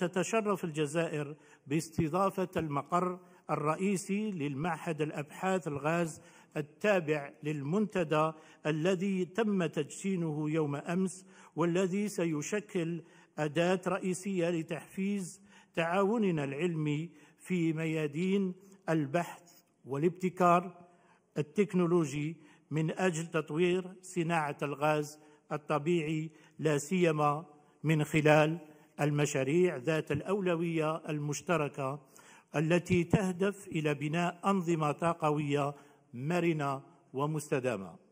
تتشرف الجزائر باستضافة المقر الرئيسي للمعهد الأبحاث الغاز التابع للمنتدى الذي تم تدشينه يوم أمس والذي سيشكل أداة رئيسية لتحفيز تعاوننا العلمي في ميادين البحث والابتكار التكنولوجي من أجل تطوير صناعة الغاز الطبيعي لا سيما من خلال المشاريع ذات الاولويه المشتركه التي تهدف الى بناء انظمه طاقويه مرنه ومستدامه